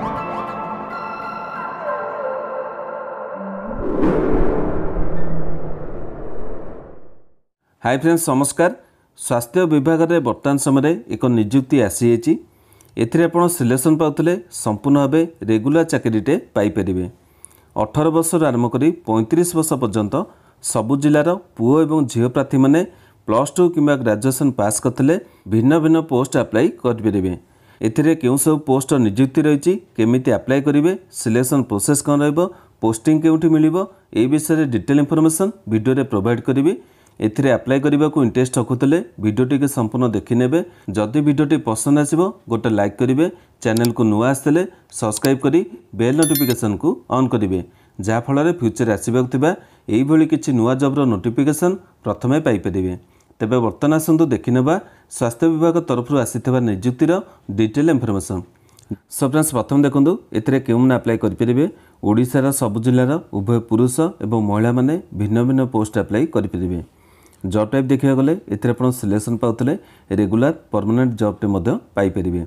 high friends ନମସ୍କାର ସ୍ୱାସ୍ଥ୍ୟ ବିଭାଗରେ ବର୍ତ୍ତମାନ ସମୟରେ ଏକ ନିଯୁକ୍ତି ଆସିଯାଇଛି ଏଥିରେ ଆପଣ ସିଲେକ୍ସନ୍ ପାଉଥିଲେ ସମ୍ପୂର୍ଣ୍ଣ ଭାବେ ରେଗୁଲାର ଚାକିରିଟିଏ ପାଇପାରିବେ ଅଠର ବର୍ଷରୁ ଆରମ୍ଭ କରି ପଇଁତିରିଶ ବର୍ଷ ପର୍ଯ୍ୟନ୍ତ ସବୁ ଜିଲ୍ଲାର ପୁଅ ଏବଂ ଝିଅ ପ୍ରାର୍ଥୀମାନେ ପ୍ଲସ୍ ଟୁ କିମ୍ବା ଗ୍ରାଜୁଏସନ୍ ପାସ୍ କରିଥିଲେ ଭିନ୍ନ ଭିନ୍ନ ପୋଷ୍ଟ ଆପ୍ଲାଏ କରିପାରିବେ ଏଥିରେ କେଉଁ ସବୁ ପୋଷ୍ଟର ନିଯୁକ୍ତି ରହିଛି କେମିତି ଆପ୍ଲାଏ କରିବେ ସିଲେକ୍ସନ୍ ପ୍ରୋସେସ୍ କ'ଣ ରହିବ ପୋଷ୍ଟିଂ କେଉଁଠି ମିଳିବ ଏହି ବିଷୟରେ ଡିଟେଲ୍ ଇନଫର୍ମେସନ୍ ଭିଡ଼ିଓରେ ପ୍ରୋଭାଇଡ଼ କରିବି ଏଥିରେ ଆପ୍ଲାଏ କରିବାକୁ ଇଣ୍ଟରେଷ୍ଟ ରଖୁଥିଲେ ଭିଡ଼ିଓଟିକୁ ସମ୍ପୂର୍ଣ୍ଣ ଦେଖିନେବେ ଯଦି ଭିଡ଼ିଓଟି ପସନ୍ଦ ଆସିବ ଗୋଟେ ଲାଇକ୍ କରିବେ ଚ୍ୟାନେଲକୁ ନୂଆ ଆସିଥିଲେ ସବସ୍କ୍ରାଇବ୍ କରି ବେଲ୍ ନୋଟିଫିକେସନ୍କୁ ଅନ୍ କରିବେ ଯାହାଫଳରେ ଫ୍ୟୁଚରରେ ଆସିବାକୁ ଥିବା ଏଇଭଳି କିଛି ନୂଆ ଜବ୍ର ନୋଟିଫିକେସନ୍ ପ୍ରଥମେ ପାଇପାରିବେ ତେବେ ବର୍ତ୍ତମାନ ଆସନ୍ତୁ ଦେଖିନେବା ସ୍ୱାସ୍ଥ୍ୟ ବିଭାଗ ତରଫରୁ ଆସିଥିବା ନିଯୁକ୍ତିର ଡିଟେଲ୍ ଇନ୍ଫର୍ମେସନ୍ ସବ୍ରାନ୍ସ ପ୍ରଥମେ ଦେଖନ୍ତୁ ଏଥିରେ କେଉଁମାନେ ଆପ୍ଲାଏ କରିପାରିବେ ଓଡ଼ିଶାର ସବୁ ଜିଲ୍ଲାର ଉଭୟ ପୁରୁଷ ଏବଂ ମହିଳାମାନେ ଭିନ୍ନ ଭିନ୍ନ ପୋଷ୍ଟ ଆପ୍ଲାଏ କରିପାରିବେ ଜବ୍ ଟାଇପ୍ ଦେଖିବାକୁ ଗଲେ ଏଥିରେ ଆପଣ ସିଲେକ୍ସନ୍ ପାଉଥିଲେ ରେଗୁଲାର ପର୍ମାନେଣ୍ଟ ଜବ୍ଟେ ମଧ୍ୟ ପାଇପାରିବେ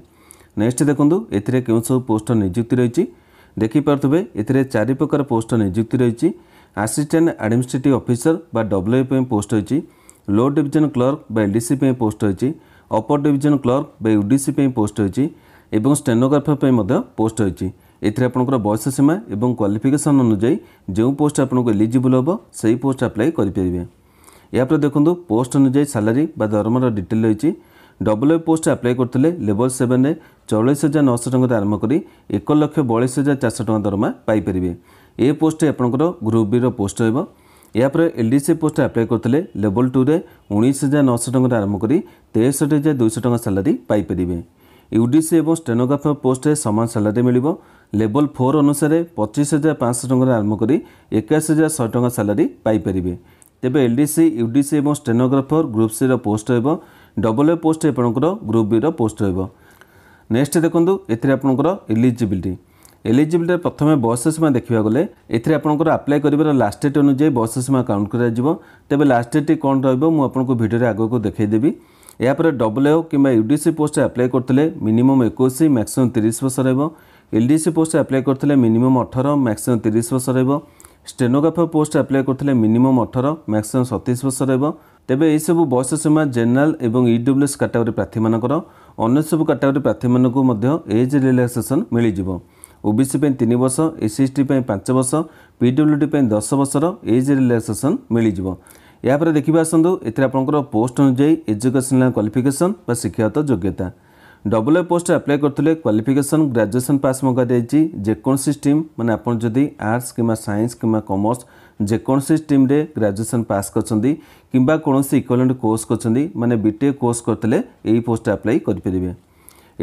ନେକ୍ସଟ ଦେଖନ୍ତୁ ଏଥିରେ କେଉଁ ସବୁ ପୋଷ୍ଟର ନିଯୁକ୍ତି ରହିଛି ଦେଖିପାରୁଥିବେ ଏଥିରେ ଚାରି ପ୍ରକାର ପୋଷ୍ଟର ନିଯୁକ୍ତି ରହିଛି ଆସିଷ୍ଟାଣ୍ଟ ଆଡ଼ମିନିଷ୍ଟ୍ରେଟିଭ୍ ଅଫିସର ବା ଡବ୍ଲ୍ୟୁ ପୋଷ୍ଟ ରହିଛି ଲୋଅର୍ ଡିଭିଜନ୍ କ୍ଲର୍କ ବା ଏଲ୍ଡିସି ପାଇଁ ପୋଷ୍ଟ ହୋଇଛି ଅପର୍ ଡିଭିଜନ୍ କ୍ଲର୍କ ବା ୟୁଡିସି ପାଇଁ ପୋଷ୍ଟ ହୋଇଛି ଏବଂ ଷ୍ଟେନୋଗ୍ରାଫର ପାଇଁ ମଧ୍ୟ ପୋଷ୍ଟ ହୋଇଛି ଏଥିରେ ଆପଣଙ୍କର ବୟସ ସୀମା ଏବଂ କ୍ୱାଲିଫିକେସନ୍ ଅନୁଯାୟୀ ଯେଉଁ ପୋଷ୍ଟ ଆପଣଙ୍କୁ ଏଲିଜିବୁଲ୍ ହେବ ସେହି ପୋଷ୍ଟ ଆପ୍ଲାଏ କରିପାରିବେ ଏହାପରେ ଦେଖନ୍ତୁ ପୋଷ୍ଟ ଅନୁଯାୟୀ ସାଲାରୀ ବା ଦରମାର ଡିଟେଲ୍ ରହିଛି ଡବ୍ଲୁ ଏ ପୋଷ୍ଟ ଆପ୍ଲାଏ କରିଥିଲେ ଲେବଲ୍ ସେଭେନ୍ରେ ଚଉଳିଶ ହଜାର ନଅଶହ ଟଙ୍କାରୁ ଆରମ୍ଭ କରି ଏକ ଲକ୍ଷ ବୟାଳିଶ ହଜାର ଚାରିଶହ ଟଙ୍କା ଦରମା ପାଇପାରିବେ ଏ ପୋଷ୍ଟ ଆପଣଙ୍କର ଗ୍ରୁପ୍ ବିର ପୋଷ୍ଟ ହେବ ଏହାପରେ L D C post apply କରିଥିଲେ ଲେବଲ୍ ଟୁରେ ଉଣେଇଶ ହଜାର ନଅଶହ ଟଙ୍କାରୁ ଆରମ୍ଭ କରି ତେଷଠି ହଜାର ଦୁଇଶହ ଟଙ୍କା ସାଲାରୀ ପାଇପାରିବେ ୟୁଡିସି ଏବଂ ଷ୍ଟେନୋଗ୍ରାଫର ପୋଷ୍ଟରେ ସମାନ ସାଲାରୀ ମିଳିବ ଲେବଲ୍ ଫୋର୍ ଅନୁସାରେ ପଚିଶ ହଜାର ପାଞ୍ଚଶହ ଟଙ୍କାରୁ ଆରମ୍ଭ କରି ଏକାଅଶୀ ହଜାର ଶହେ ଟଙ୍କା ସାଲାରୀ ପାଇପାରିବେ ତେବେ ଏଲ୍ ଡି ସି ୟୁଡିସି ଏବଂ ଷ୍ଟେନୋଗ୍ରାଫର ଗ୍ରୁପ୍ ସି ର ପୋଷ୍ଟ ହେବ ଡବଲ୍ ଏ ପୋଷ୍ଟ ଆପଣଙ୍କର ଗ୍ରୁପ୍ ବି ର ପୋଷ୍ଟ ହେବ ନେକ୍ସଟ ଦେଖନ୍ତୁ ଏଥିରେ ଆପଣଙ୍କର ଇଲିଜିବିଲିଟି ଏଲିଜିବିଲିଟି ପ୍ରଥମେ ବୟସ ସୀମା ଦେଖିବାକୁ ଗଲେ ଏଥିରେ ଆପଣଙ୍କର ଆପ୍ଲାଏ କରିବାର ଲାଷ୍ଟ ଡେଟ୍ ଅନୁଯାୟୀ ବୟସ ସୀମା କାଉଣ୍ଟ କରାଯିବ ତେବେ ଲାଷ୍ଟ ଡେଟ୍ କ'ଣ ରହିବ ମୁଁ ଆପଣଙ୍କୁ ଭିଡ଼ିଓରେ ଆଗକୁ ଦେଖାଇଦେବି ଏହାପରେ ଡବ୍ଲୁ ଓ କିମ୍ବା ୟୁଡିସି ପୋଷ୍ଟ ଆପ୍ଲାଏ କରିଥିଲେ ମିନିମମ୍ ଏକୋଇଶ ମ୍ୟାକ୍ସିମମ୍ ତିରିଶ ବର୍ଷ ରହିବ ଏଲ୍ଡିସି ପୋଷ୍ଟ ଆପ୍ଲାଏ କରିଥିଲେ ମିନିମମ୍ ଅଠର ମ୍ୟାକ୍ସିମମ୍ ତିରିଶ ବର୍ଷ ରହିବ ଷ୍ଟେନୋଗ୍ରାଫର ପୋଷ୍ଟ ଆପ୍ଲାଏ କରିଥିଲେ ମିନିମମ୍ ଅଠର ମ୍ୟାକ୍ସିମମ୍ ସତେଇଶ ବର୍ଷ ରହିବ ତେବେ ଏହିସବୁ ବୟସ ସୀମା ଜେନେରାଲ ଏବଂ ଇଡବ୍ଲ୍ୟୁଏସ୍ କାଟାଗୋରୀ ପ୍ରାର୍ଥୀମାନଙ୍କର ଅନ୍ୟ ସବୁ କାଟାଗୋରୀ ପ୍ରାର୍ଥୀମାନଙ୍କୁ ମଧ୍ୟ ଏଜ୍ ରିଲାକ୍ସେସନ୍ ମିଳିଯିବ ଓବିସି ପାଇଁ ତିନି ବର୍ଷ ଏସ୍ ସି ପାଇଁ ପାଞ୍ଚ ବର୍ଷ ପିଡବ୍ଲ୍ୟୁଡ଼ି ପାଇଁ ଦଶ ବର୍ଷର ଏଜ୍ ରିଲାକ୍ସେସନ୍ ମିଳିଯିବ ଏହାପରେ ଦେଖିବା ଆସନ୍ତୁ ଏଥିରେ ଆପଣଙ୍କର ପୋଷ୍ଟ ଅନୁଯାୟୀ ଏଜୁକେସନାଲ୍ କ୍ୱାଲିଫିକେସନ୍ ବା ଶିକ୍ଷାଗତ ଯୋଗ୍ୟତା ডবল এ পোস্ট আপ্লাই করলে কোয়ালিফিকেসন গ্রাজুয়েসন পাস মগাযাই যেকোন স্ট্রিম মানে আপনার যদি আর্টস কিংবা সাইন্স কিংবা কমর্স যেকোন স্ট্রিম্রে গ্রাজুয়েসন পাস করছেন কিংবা কোণী ইকুয়ালেন্ট কোর্স করছেন মানে বিটেক কোর্স করলে এই পোস্ট আপ্লাই করে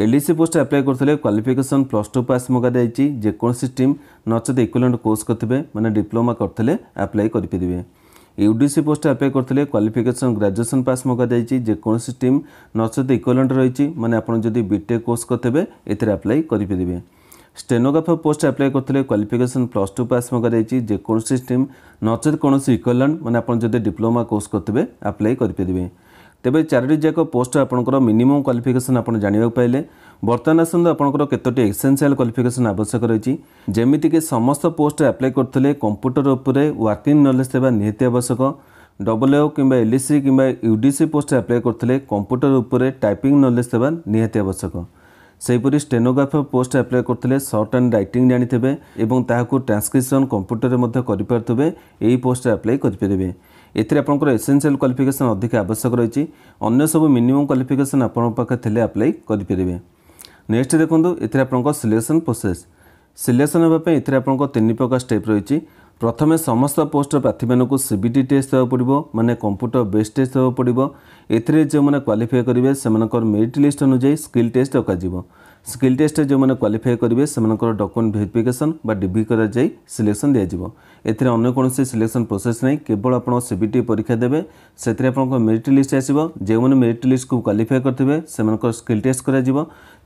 ଏଲ୍ଡିସି ପୋଷ୍ଟ ଆପ୍ଲାଏ କରୁଥିଲେ କ୍ୱାଲିଫିକେସନ୍ ପ୍ଲସ୍ ଟୁ ପାସ୍ ମଗାଯାଇଛି ଯେକୌଣସି ଷ୍ଟ୍ରିମ୍ ନଚେତ୍ ଇକ୍ୱିଲେଣ୍ଟ କୋର୍ସ କରିଥିବେ ମାନେ ଡିପ୍ଲୋମା କରିଥିଲେ ଆପ୍ଲାଏ କରିପାରିବେ ইউডিসি পোস্টে আপ্লাই করলে কোয়ালিফিকেসন গ্রাজুয়েসন পাস মগা যাই যেকোন স্ট্রিম নচেত ইকোলেন্ট রয়েছে মানে, মানে আপনার যদি বিটেক কোর্স করতে এতে আপ্লাই করে পেবে স্টেনোগ্রাফর পোস্টে আপ্লাই করলে কোয়ালিফিকেসন প্লস টু পাস মগা যাই যেকোন স্ট্রিম নচেত কোণী ইকোলেন্ট মানে আপনার যদি ডিপ্লোমা কোর্স করতে আপ্লাই করে পেবে ତେବେ ଚାରୋଟି ଯାକ ପୋଷ୍ଟ ଆପଣଙ୍କର ମିନିମମ୍ କ୍ୱାଲିଫିକେସନ୍ ଆପଣ ଜାଣିବାକୁ ପାଇଲେ ବର୍ତ୍ତମାନ ଆସନ୍ତୁ ଆପଣଙ୍କର କେତୋଟି ଏସେନ୍ସିଆଲ୍ କ୍ୱାଲିଫିକେସନ୍ ଆବଶ୍ୟକ ରହିଛି ଯେମିତିକି ସମସ୍ତ ପୋଷ୍ଟ ଆପ୍ଲାଏ କରୁଥିଲେ କମ୍ପ୍ୟୁଟର ଉପରେ ୱାର୍କିଂ ନଲେଜ୍ ଥିବା ନିହାତି ଆବଶ୍ୟକ ଡବଲ୍ ଓ କିମ୍ବା ଏଲ୍ଇସି କିମ୍ବା ୟୁଡିସି ପୋଷ୍ଟ ଆପ୍ଲାଏ କରୁଥିଲେ କମ୍ପ୍ୟୁଟର ଉପରେ ଟାଇପିଂ ନଲେଜ୍ ଥିବା ନିହାତି ଆବଶ୍ୟକ ସେହିପରି ଷ୍ଟେନୋଗ୍ରାଫର ପୋଷ୍ଟ ଆପ୍ଲାଏ କରୁଥିଲେ ସର୍ଟ ଆଣ୍ଡ ରାଇଟିଂ ଜାଣିଥିବେ ଏବଂ ତାହାକୁ ଟ୍ରାନ୍ସକ୍ରିପ୍ସନ୍ କମ୍ପ୍ୟୁଟରରେ ମଧ୍ୟ କରିପାରୁଥିବେ ଏହି ପୋଷ୍ଟ ଆପ୍ଲାଏ କରିପାରିବେ ଏଥିରେ ଆପଣଙ୍କର ଏସେନ୍ସିଆଲ୍ କ୍ୱାଲିଫିକେସନ୍ ଅଧିକ ଆବଶ୍ୟକ ରହିଛି ଅନ୍ୟ ସବୁ ମିନିମମ୍ କ୍ୱାଲିଫିକେସନ୍ ଆପଣଙ୍କ ପାଖରେ ଥିଲେ ଆପ୍ଲାଏ କରିପାରିବେ ନେକ୍ସଟ ଦେଖନ୍ତୁ ଏଥିରେ ଆପଣଙ୍କ ସିଲେକ୍ସନ୍ ପ୍ରୋସେସ୍ ସିଲେକ୍ସନ୍ ହେବା ପାଇଁ ଏଥିରେ ଆପଣଙ୍କ ତିନି ପ୍ରକାର ଷ୍ଟେପ୍ ରହିଛି ପ୍ରଥମେ ସମସ୍ତ ପୋଷ୍ଟର ପ୍ରାର୍ଥୀମାନଙ୍କୁ ସିବିଟି ଟେଷ୍ଟ ଦେବାକୁ ପଡ଼ିବ ମାନେ କମ୍ପ୍ୟୁଟର ବେସ୍ ଟେଷ୍ଟ ଦେବାକୁ ପଡ଼ିବ ଏଥିରେ ଯେଉଁମାନେ କ୍ୱାଲିଫାଏ କରିବେ ସେମାନଙ୍କର ମେରିଟ୍ ଲିଷ୍ଟ ଅନୁଯାୟୀ ସ୍କିଲ୍ ଟେଷ୍ଟ ରଖାଯିବ ସ୍କିଲ୍ ଟେଷ୍ଟରେ ଯେଉଁମାନେ କ୍ୱାଲିଫାଏ କରିବେ ସେମାନଙ୍କର ଡକୁମେଣ୍ଟ ଭେରିଫିକେସନ୍ ବା ଡିଭି କରାଯାଇ ସିଲେକ୍ସନ୍ ଦିଆଯିବ ଏଥିରେ ଅନ୍ୟ କୌଣସି ସିଲେକ୍ସନ୍ ପ୍ରୋସେସ୍ ନାହିଁ କେବଳ ଆପଣ ସିବିଟି ପରୀକ୍ଷା ଦେବେ ସେଥିରେ ଆପଣଙ୍କ ମେରିଟ୍ ଲିଷ୍ଟ ଆସିବ ଯେଉଁମାନେ ମେରିଟ୍ ଲିଷ୍ଟକୁ କ୍ୱାଲିଫାଏ କରିଥିବେ ସେମାନଙ୍କର ସ୍କିଲ୍ ଟେଷ୍ଟ କରାଯିବ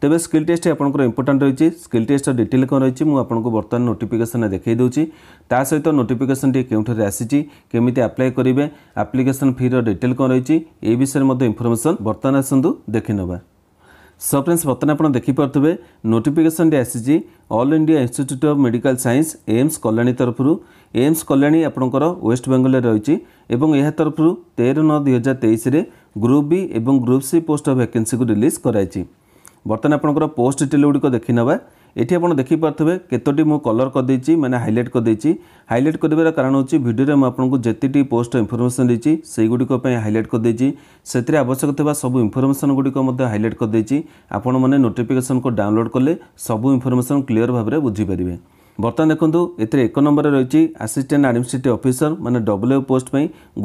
ତେବେ ସ୍କିଲ୍ ଟେଷ୍ଟ ଆପଣଙ୍କର ଇମ୍ପୋର୍ଟାଣ୍ଟ ରହିଛି ସ୍କିଲ୍ ଟେଷ୍ଟର ଡିଟେଲ୍ କ'ଣ ରହିଛି ମୁଁ ଆପଣଙ୍କୁ ବର୍ତ୍ତମାନ ନୋଟିଫିକେସନ୍ରେ ଦେଖାଇ ଦେଉଛି ତା ସହିତ ନୋଟିଫିକେସନ୍ଟି କେଉଁଠାରେ ଆସିଛି କେମିତି ଆପ୍ଲାଏ କରିବେ ଆପ୍ଲିକେସନ୍ ଫିର ଡିଟେଲ୍ କ'ଣ ରହିଛି ଏ ବିଷୟରେ ମଧ୍ୟ ଇନଫର୍ମେସନ୍ ବର୍ତ୍ତମାନ ଆସନ୍ତୁ ଦେଖିନେବା সো ফ্রেন্ডস বর্তমানে আপনার দেখিপারে নোটিফিকেসনটি আসিছি All India Institute of Medical Science AIIMS Kalyani তরফর এইমস কল্যাণী আপনার ওয়েস্ট বেঙ্গলের রয়েছে এবং এর তরফর তের ন দুই হাজার তেইশে গ্রুপ বি এবং group C post vacancy release করাইছে বর্তমানে আপনার পোস্ট ডিটেল গুড়ি দেখি নেওয়া এটি আপনার দেখিপারে কতটি মু কলর করেছি মানে হাইলাইট করেছি হাইলাইট করবার কারণ হচ্ছে ভিডিওরে আপনার যেতটি পোস্ট ইনফরমেশন দিয়েছি সেইগুড়ি হাইলাইট করেছি সেতরে আবশ্যক থাকা সবু ইনফরমেশন গুড়ি হাইলাইট করেছি আপনার মানে নোটিফিকেসন কু ডাউনলোড কলে সবু ইনফরমেশন ক্লিয়ার ভাবে বুঝিপারে বর্তমান দেখুন এতে এক নম্বরে রয়েছে আসিষ্টাট আডমিনিষ্ট্রেটিভ অফিসর মানে ডবলও পোস্ট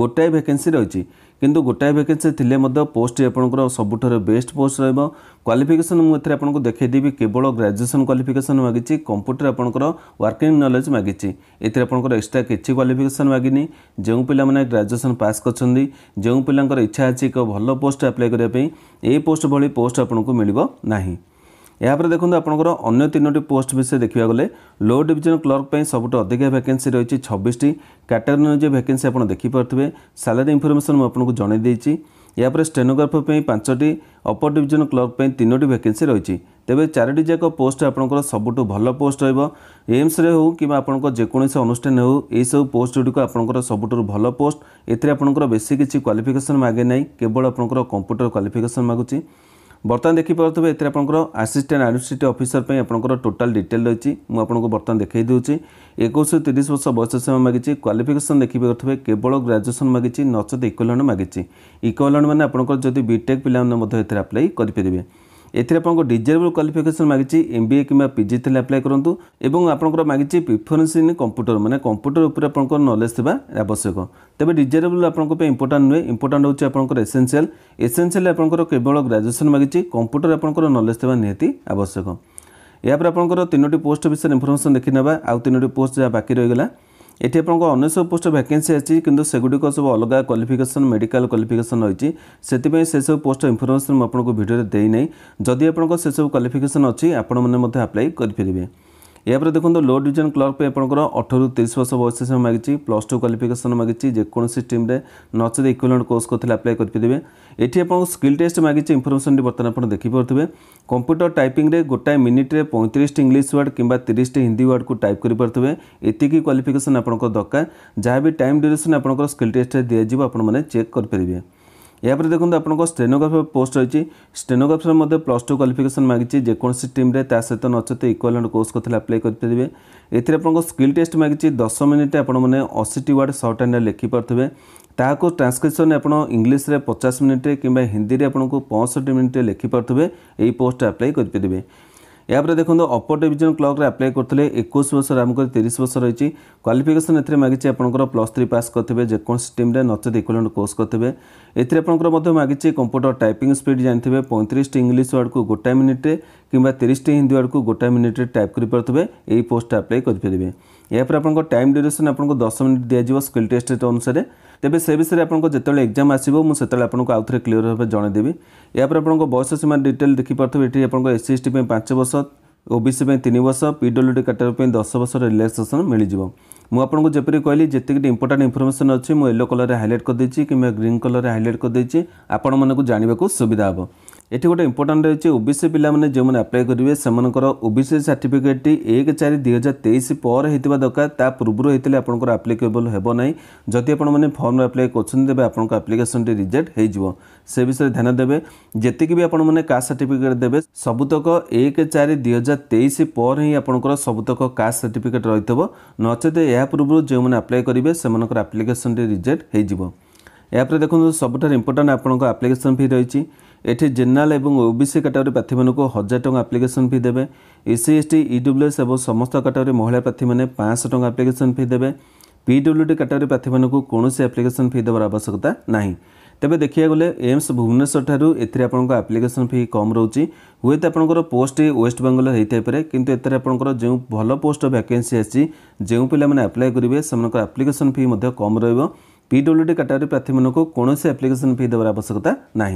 গোটায়ে ভ্যাকেন্সি রয়েছে କିନ୍ତୁ ଗୋଟାଏ ଭେକେନ୍ସି ଥିଲେ ମଧ୍ୟ ପୋଷ୍ଟ ଆପଣଙ୍କର ସବୁଠାରୁ ବେଷ୍ଟ ପୋଷ୍ଟ ରହିବ କ୍ୱାଲିଫିକେସନ୍ ମୁଁ ଏଥିରେ ଆପଣଙ୍କୁ ଦେଖାଇଦେବି କେବଳ ଗ୍ରାଜୁଏସନ୍ କ୍ୱାଲିଫିକେସନ୍ ମାଗିଛି କମ୍ପ୍ୟୁଟର ଆପଣଙ୍କର ୱାର୍କିଂ ନଲେଜ୍ ମାଗିଛି ଏଥିରେ ଆପଣଙ୍କର ଏକ୍ସଟ୍ରା କିଛି କ୍ୱାଲିଫିକେସନ୍ ମାଗିନି ଯେଉଁ ପିଲାମାନେ ଗ୍ରାଜୁଏସନ୍ ପାସ୍ କରିଛନ୍ତି ଯେଉଁ ପିଲାଙ୍କର ଇଚ୍ଛା ଅଛି ଏକ ଭଲ ପୋଷ୍ଟ ଆପ୍ଲାଏ କରିବା ପାଇଁ ଏ ପୋଷ୍ଟ ଭଳି ପୋଷ୍ଟ ଆପଣଙ୍କୁ ମିଳିବ ନାହିଁ ଏହାପରେ ଦେଖନ୍ତୁ ଆପଣଙ୍କର ଅନ୍ୟ ତିନୋଟି ପୋଷ୍ଟ ବିଷୟ ଦେଖିବାକୁ ଗଲେ ଲୋ ଡିଭିଜନ କ୍ଲର୍କ ପାଇଁ ସବୁଠୁ ଅଧିକା ଭ୍ୟାକେନ୍ସି ରହିଛି ଛବିଶଟି କ୍ୟାଟେଗୋରୀ ଅନୁଯାୟୀ ଭ୍ୟାକେନ୍ସି ଆପଣ ଦେଖିପାରୁଥିବେ ସାଲାରୀ ଇନଫର୍ମେସନ୍ ମୁଁ ଆପଣଙ୍କୁ ଜଣାଇ ଦେଇଛି ଏହାପରେ ଷ୍ଟେନୋଗ୍ରାଫର ପାଇଁ ପାଞ୍ଚଟି ଅପର ଡିଭିଜନ କ୍ଲର୍କ ପାଇଁ ତିନୋଟି ଭ୍ୟାକେନ୍ସି ରହିଛି ତେବେ ଚାରୋଟି ଯାକ ପୋଷ୍ଟ ଆପଣଙ୍କର ସବୁଠୁ ଭଲ ପୋଷ୍ଟ ରହିବ ଏମ୍ସରେ ହେଉ କିମ୍ବା ଆପଣଙ୍କ ଯେକୌଣସି ଅନୁଷ୍ଠାନ ହେଉ ଏହିସବୁ ପୋଷ୍ଟ ଗୁଡ଼ିକ ଆପଣଙ୍କର ସବୁଠାରୁ ଭଲ ପୋଷ୍ଟ ଏଥିରେ ଆପଣଙ୍କର ବେଶୀ କିଛି କ୍ୱାଲିଫିକେସନ୍ ମାଗେ ନାହିଁ କେବଳ ଆପଣଙ୍କର କମ୍ପ୍ୟୁଟର କ୍ୱାଲିଫିକେସନ୍ ମାଗୁଛି ବର୍ତ୍ତମାନ ଦେଖିପାରୁଥିବେ ଏଥିରେ ଆପଣଙ୍କର ଆସିଷ୍ଟାଣ୍ଟ ଆଡ଼ମିନିଷ୍ଟ୍ରେଟିଭ୍ ଅଫିସର ପାଇଁ ଆପଣଙ୍କର ଟୋଟାଲ୍ ଡିଟେଲ୍ ରହିଛି ମୁଁ ଆପଣଙ୍କୁ ବର୍ତ୍ତମାନ ଦେଖାଇ ଦେଉଛି ଏକୋଇଶରୁ ତିରିଶ ବର୍ଷ ବୟସ ସୀମା ମାଗିଛି କ୍ୱାଲିଫିକେସନ୍ ଦେଖିପାରୁଥିବେ କେବଳ ଗ୍ରାଜୁଏସନ୍ ମାଗିଛି ନଚେତ୍ ଇକ୍ୱାଲାଣ୍ଡ ମାଗିଛି ଇକ୍ୱାଲାଣ୍ଡ ମାନେ ଆପଣଙ୍କର ଯଦି ବିଟେକ୍ ପିଲାମାନେ ମଧ୍ୟ ଏଥିରେ ଆପ୍ଲାଏ କରିପାରିବେ ଏଥିରେ ଆପଣଙ୍କ ଡିଜେରେବୁଲ୍ କ୍ୱାଲିଫିକେସନ୍ ମାଗିଛି ଏମ୍ ବି ଏ କିମ୍ବା ପି ଜି ଥିଲେ ଆପ୍ଲାଏ କରନ୍ତୁ ଏବଂ ଆପଣଙ୍କର ମାଗିଛି ପ୍ରିଫରେନ୍ସ ଇନ୍ କମ୍ପ୍ୟୁଟର ମାନେ କମ୍ପ୍ୟୁଟର ଉପରେ ଆପଣଙ୍କର ନଲେଜ୍ ଥିବା ଆବଶ୍ୟକ ତେବେ ଡିଜେରେବୁଲ୍ ଆପଣଙ୍କ ପାଇଁ ଇମ୍ପୋର୍ଟାଣ୍ଟ ନୁହେଁ ଇମ୍ପୋର୍ଟାଣ୍ଟ ହେଉଛି ଆପଣଙ୍କର ଏସେନ୍ସିଆଲ୍ ଏସେନ୍ସିଆଲ୍ ଆପଣଙ୍କର କେବଳ ଗ୍ରାଜୁଏସନ୍ ମାଗିଛି କମ୍ପ୍ୟୁଟର ଆପଣଙ୍କର ନଲେଜ୍ ଥିବା ନିହାତି ଆବଶ୍ୟକ ଏହାପରେ ଆପଣଙ୍କର ତିନୋଟି ପୋଷ୍ଟ ବିଷୟରେ ଇନ୍ଫର୍ମେସନ୍ ଦେଖିନେବା ଆଉ ତିନୋଟି ପୋଷ୍ଟ ଯାହା ବାକି ରହିଗଲା ये आपको अन्य सब पोस्ट भैके कि सेगुड़ी सब अलग क्वाफिकेसन मेडिकल क्वाफिकेसन रही है से सब पोस्ट इनफर्मेसन मुझे भिडियो देना जदि आपको क्वाफिकेसन अच्छी आपने अप्लाई करेंगे ଏହାପରେ ଦେଖନ୍ତୁ ଲୋ ଡିଭିଜନ୍ କ୍ଲର୍କ ପାଇଁ ଆପଣଙ୍କର ଅଠରରୁ ତିରିଶ ବର୍ଷ ବୟସ ସୀମା ମାଗିଛି ପ୍ଲସ୍ ଟୁ କ୍ୱାଲିଫିକେସନ୍ ମାଗିଛି ଯେକୌଣସି ଷ୍ଟ୍ରିମ୍ରେ ନଚେତ୍ ଇକ୍ୱିଲେଣ୍ଟ କୋର୍ସ କରିଥିଲେ ଆପ୍ଲାଏ କରିପାରିବେ ଏଠି ଆପଣଙ୍କୁ ସ୍କିଲ୍ ଟେଷ୍ଟ ମାଗିଛି ଇନଫର୍ମେସନ୍ଟି ବର୍ତ୍ତମାନ ଆପଣ ଦେଖିପାରୁଥିବେ କମ୍ପ୍ୟୁଟର ଟାଇପିଂରେ ଗୋଟାଏ ମିନିଟ୍ରେ ପଇଁତିରିଶଟି ଇଂଲିଶ ୱାର୍ଡ଼ କିମ୍ବା ତିରିଶଟି ହିନ୍ଦୀ ୱାର୍ଡ଼କୁ ଟାଇପ୍ କରିପାରୁଥିବେ ଏତିକି କ୍ୱାଲିଫିକେସନ୍ ଆପଣଙ୍କ ଦରକାର ଯାହା ବି ଟାଇମ୍ ଡ୍ୟୁରେସନ୍ ଆପଣଙ୍କର ସ୍କିଲ୍ ଟେଷ୍ଟରେ ଦିଆଯିବ ଆପଣମାନେ ଚେକ୍ କରିପାରିବେ ଏହାପରେ ଦେଖନ୍ତୁ ଆପଣଙ୍କ ଷ୍ଟେନୋଗ୍ରାଫର ପୋଷ୍ଟ ରହିଛି ଷ୍ଟେନୋଗ୍ରାଫର ମଧ୍ୟ ପ୍ଲସ୍ ଟୁ କ୍ୱାଲିଫିକେସନ୍ ମାଗିଛି ଯେକୌଣସି ଟିମ୍ରେ ତା ସହିତ ନଚେତ ଇକ୍ୱାଲେଣ୍ଟ କୋର୍ସ କରିଥିଲେ ଆପ୍ଲାଏ କରିପାରିବେ ଏଥିରେ ଆପଣଙ୍କ ସ୍କିଲ୍ ଟେଷ୍ଟ ମାଗିଛି ଦଶ ମିନିଟ୍ ଆପଣମାନେ ଅଶୀଟି ୱାର୍ଡ଼ ସର୍ଟ ହ୍ୟାଣ୍ଡରେ ଲେଖିପାରୁଥିବେ ତାହାକୁ ଟ୍ରାନ୍ସକ୍ରିପ୍ସନ୍ ଆପଣ ଇଂଲିଶରେ ପଚାଶ ମିନିଟ୍ କିମ୍ବା ହିନ୍ଦୀରେ ଆପଣଙ୍କୁ ପଞ୍ଚଷଠି ମିନିଟ୍ରେ ଲେଖିପାରୁଥିବେ ଏହି ପୋଷ୍ଟ ଆପ୍ଲାଏ କରିପାରିବେ ଏହାପରେ ଦେଖନ୍ତୁ ଅପର ଡିଭିଜନ କ୍ଲକ୍ରେ ଆପ୍ଲାଏ କରିଥିଲେ ଏକୋଇଶ ବର୍ଷରୁ ଆରମ୍ଭ କରି ତିରିଶ ବର୍ଷ ରହିଛି କ୍ୱାଲିଫିକେସନ୍ ଏଥିରେ ମାଗିଛି ଆପଣଙ୍କର ପ୍ଲସ୍ ଥ୍ରୀ ପାସ୍ କରିଥିବେ ଯେକୌଣସି ଟିମ୍ରେ ନଚେତ୍ ଇକ୍ୱଲେଣ୍ଟ କୋର୍ସ କରିଥିବେ ଏଥିରେ ଆପଣଙ୍କର ମଧ୍ୟ ମାଗିଛି କମ୍ପ୍ୟୁଟର ଟାଇପିଂ ସ୍ପିଡ୍ ଜାଣିଥିବେ ପଇଁତିରିଶଟି ଇଂଲିଶ ୱାର୍ଡ଼କୁ ଗୋଟାଏ ମିନିଟ୍ରେ କିମ୍ବା ତିରିଶଟି ହିନ୍ଦୀ ୱାର୍ଡ଼କୁ ଗୋଟାଏ ମିନିଟ୍ରେ ଟାଇପ୍ କରିପାରୁଥିବେ ଏହି ପୋଷ୍ଟ ଆପ୍ଲାଏ କରିପାରିବେ ଏହାପରେ ଆପଣଙ୍କ ଟାଇମ୍ ଡ୍ୟୁରେସନ୍ ଆପଣଙ୍କୁ ଦଶ ମିନିଟ୍ ଦିଆଯିବ ସ୍କିଲ୍ ଟେଷ୍ଟ ଅନୁସାରେ ତେବେ ସେ ବିଷୟରେ ଆପଣଙ୍କ ଯେତେବେଳେ ଏକ୍ଜାମ୍ ଆସିବ ମୁଁ ସେତେବେଳେ ଆପଣଙ୍କୁ ଆଉଥରେ କ୍ଲିଅର୍ ଭାବେ ଜଣାଇଦେବି ଏହାପରେ ଆପଣଙ୍କ ବୟସ ସୀମା ଡିଟେଲ୍ ଦେଖିପାରୁଥିବେ ଏଠି ଆପଣଙ୍କ ଏସ୍ ସି ଏସ୍ ଟି ପାଇଁ ପାଞ୍ଚ ବର୍ଷ ଓବିସି ପାଇଁ ତିନି ବର୍ଷ ପିଡବ୍ଲ୍ୟୁଡି କାଟେଗୋରୀ ପାଇଁ ଦଶ ବର୍ଷ ରିଲାକ୍ସେସନ୍ ମିଳିଯିବ ମୁଁ ଆପଣଙ୍କୁ ଯେପରି କହିଲି ଯେତିକି ଇମ୍ପୋର୍ଟାଣ୍ଟ ଇନଫର୍ମେସନ୍ ଅଛି ମୁଁ ୟେଲୋ କଲର୍ରେ ହାଇଲାଇଟ୍ କରିଦେଇଛି କିମ୍ବା ଗ୍ରୀନ୍ କଲର୍ରେ ହାଇଲାଇଟ୍ କରିଦେଇଛି ଆପଣମାନଙ୍କୁ ଜାଣିବାକୁ ସୁବିଧା ହେବ ଏଠି ଗୋଟେ ଇମ୍ପୋର୍ଟାଣ୍ଟ ରହିଛି ଓବିସି ପିଲାମାନେ ଯେଉଁମାନେ ଆପ୍ଲାଏ କରିବେ ସେମାନଙ୍କର ଓବିସି ସାର୍ଟିଫିକେଟ୍ଟି ଏକ ଚାରି ଦୁଇ ହଜାର ତେଇଶ ପରେ ହେଇଥିବା ଦରକାର ତା ପୂର୍ବରୁ ହେଇଥିଲେ ଆପଣଙ୍କର ଆପ୍ଲିକେବଲ୍ ହେବ ନାହିଁ ଯଦି ଆପଣମାନେ ଫର୍ମରେ ଆପ୍ଲାଏ କରୁଛନ୍ତି ତେବେ ଆପଣଙ୍କ ଆପ୍ଲିକେସନ୍ଟି ରିଜେକ୍ଟ ହେଇଯିବ ସେ ବିଷୟରେ ଧ୍ୟାନ ଦେବେ ଯେତିକି ବି ଆପଣମାନେ କାଷ୍ଟ ସାର୍ଟିଫିକେଟ୍ ଦେବେ ସବୁତକ ଏକ ଚାରି ଦୁଇ ହଜାର ତେଇଶ ପରେ ହିଁ ଆପଣଙ୍କର ସବୁତକ କାଷ୍ଟ ସାର୍ଟିଫିକେଟ୍ ରହିଥିବ ନଚେତ ଏହା ପୂର୍ବରୁ ଯେଉଁମାନେ ଆପ୍ଲାଏ କରିବେ ସେମାନଙ୍କର ଆପ୍ଲିକେସନ୍ଟି ରିଜେକ୍ଟ ହେଇଯିବ ଏହାପରେ ଦେଖନ୍ତୁ ସବୁଠାରୁ ଇମ୍ପୋର୍ଟାଣ୍ଟ ଆପଣଙ୍କ ଆପ୍ଲିକେସନ୍ ଫି ରହିଛି এটি জেনারেল এবং ওবিসি ক্যাটাগোরি প্রার্থী মানুষ হাজার টাকা আপ্লিকেসন ফি দেবে ইসি এসটি ইডব্লুএস এবং সমস্ত ক্যাটাগোরি মহিলা প্রার্থী মানে পাঁচশহ টাকা আপ্লিকেসন ফি দেবে পিডব্লুডি ক্যাটাগোরি প্রার্থী মানুষ কৌশি আপ্লিকেসন ফি দেবার আবশ্যকতা না তেবে দেখা গেলে এমস ভুবনেশ্বর ঠার এতে আপনার আপ্লিকেসন ফি কম রয়েছে হুয়েত আপনার পোস্ট ওয়েস্ট বেঙ্গল হয়ে থাইপরে কিন্তু এতে আপনার যে ভাল পোস্ট ভ্যাকেন্সি আসছে যে পিলা মানে আপ্লাই করবে সে আপ্লিকেসন ফি কম রহব পিডব্লুডি ক্যাটাগোরি প্রার্থী মানুষ কৌশি আপ্লিকেসন ফি দেবার আবশ্যকতা না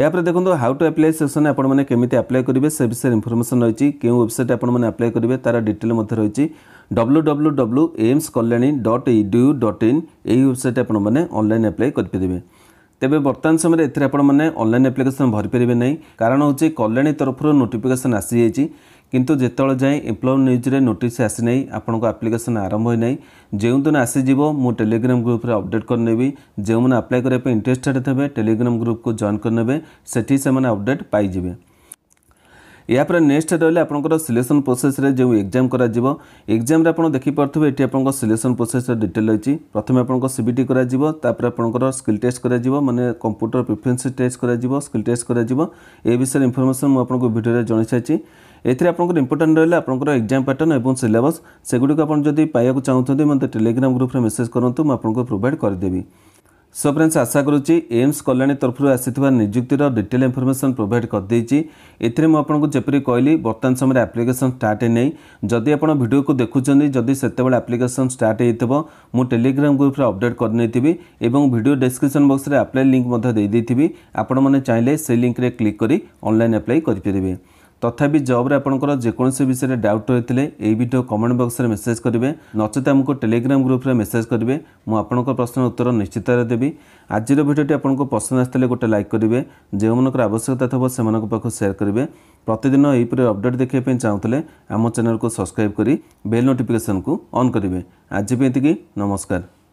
ଏହାପରେ ଦେଖନ୍ତୁ ହାଉ ଟୁ ଆପ୍ଲାଏ ସେକ୍ସନ୍ ଆପଣମାନେ କେମିତି ଆପ୍ଲାଏ କରିବେ ସେ ବିଷୟରେ ଇନଫର୍ମେସନ୍ ରହିଛି କେଉଁ ୱେବସାଇଟ୍ ଆପଣମାନେ ଆପ୍ଲାଏ କରିବେ ତା'ର ଡିଟେଲ୍ ମଧ୍ୟ ରହିଛି W W W AIIMS Kalyani dot E D U dot in ଏହି ୱେବସାଇଟ୍ ଆପଣମାନେ ଅନଲାଇନ୍ ଆପ୍ଲାଏ କରିପାରିବେ ତେବେ ବର୍ତ୍ତମାନ ସମୟରେ ଏଥିରେ ଆପଣମାନେ ଅନଲାଇନ୍ ଆପ୍ଲିକେସନ୍ ଭରିପାରିବେ ନାହିଁ କାରଣ ହେଉଛି କଲ୍ୟାଣୀ ତରଫରୁ ନୋଟିଫିକେସନ୍ ଆସିଯାଇଛି କିନ୍ତୁ ଯେତେବେଳେ ଯାଏଁ ଏମ୍ପ୍ଲୟ ନ୍ୟୁଜ୍ରେ ନୋଟିସ୍ ଆସିନାହିଁ ଆପଣଙ୍କ ଆପ୍ଲିକେସନ୍ ଆରମ୍ଭ ହୋଇନାହିଁ ଯେଉଁଦିନ ଆସିଯିବ ମୁଁ ଟେଲିଗ୍ରାମ ଗ୍ରୁପ୍ରେ ଅପଡ଼େଟ୍ କରିନେବି ଯେଉଁମାନେ ଆପ୍ଲାଏ କରିବା ପାଇଁ ଇଣ୍ଟରେଷ୍ଟେଡ଼୍ ଥିବେ ଟେଲିଗ୍ରାମ ଗ୍ରୁପ୍କୁ ଜଏନ୍ କରିନେବେ ସେଠି ସେମାନେ ଅପଡ଼େଟ୍ ପାଇଯିବେ ଏହାପରେ ନେକ୍ସଟ ରହିଲେ ଆପଣଙ୍କର ସିଲେକ୍ସନ୍ ପ୍ରୋସେସ୍ରେ ଯେଉଁ ଏକ୍ଜାମ୍ କରାଯିବ ଏକ୍ଜାମ୍ରେ ଆପଣ ଦେଖିପାରୁଥିବେ ଏଠି ଆପଣଙ୍କ ସିଲେକ୍ସନ୍ ପ୍ରୋସେସ୍ର ଡିଟେଲ୍ ରହିଛି ପ୍ରଥମେ ଆପଣଙ୍କ ସି ବି ଟି କରାଯିବ ତାପରେ ଆପଣଙ୍କର ସ୍କିଲ୍ ଟେଷ୍ଟ କରାଯିବ ମାନେ କମ୍ପ୍ୟୁଟର ପ୍ରିଫରେନ୍ସ ଟେଷ୍ଟ କରାଯିବ ସ୍କିଲ୍ ଟେଷ୍ଟ କରାଯିବ ଏ ବିଷୟରେ ଇନଫର୍ମେସନ୍ ମୁଁ ଆପଣଙ୍କୁ ଭିଡ଼ିଓରେ ଜଣାଇସାରିଛି ଏଥିରେ ଆପଣଙ୍କର ଇମ୍ପୋର୍ଟାଣ୍ଟ ରହିଲା ଆପଣଙ୍କର ଏକ୍ଜାମ୍ ପ୍ୟାଟର୍ନ ଏବଂ ସିଲେବସ୍ ସେଗୁଡ଼ିକୁ ଆପଣ ଯଦି ପାଇବାକୁ ଚାହୁଁଛନ୍ତି ମୋତେ ଟେଲିଗ୍ରାମ୍ ଗ୍ରୁପ୍ରେ ମେସେଜ୍ କରନ୍ତୁ ମୁଁ ଆପଣଙ୍କୁ ପ୍ରୋଭାଇଡ଼୍ କରିଦେବି সো ফ্রেন্ডস আশা করুছি এইমস কল্যাণী তরফর আসিথিবা নিযুক্তির ডিটেল ইনফরমেশন প্রোভাইড করেদেইছি এতে মু আপনার যেপরি কহিলি বর্তমান সময় আপ্লিকেসন স্টার্ট নেই যদি আপনার ভিডিওকে দেখুছেন যদি সেতবে আপ্লিকেসন স্টার্ট হয়েছিল মু টেলিগ্রাম গ্রুপে অপডেট করে এবং ভিডিও ডেসক্রিপশন বক্সরে আপ্লাই লিঙ্ক দিয়ে আপনার চাইলে সেই লিঙ্করে ক্লিক করে অনলাইন আপ্লাই করে তথাপি জব্রে আপনার যেকোন বিষয়ে ডাউট রয়েছে এই ভিডিও কমেন্ট বক্সরে মেসেজ করবে নচেত আমি টেলিগ্রাম গ্রুপে মেসেজ করবে মু আপনার প্রশ্নের উত্তর নিশ্চিত দেবি আজির ভিডিওটি আপনার পসন্দ আসলে গোটে লাইক করবে যে আবশ্যকতা থাকবে সে পাখ সেয়ার করবে প্রতিদিন এইপরি অপডেট দেখা চাহুলে আম চ্যানেল সবসক্রাইব করে বেল নোটিফিকেসন অন করবে আজপি এটি নমস্কার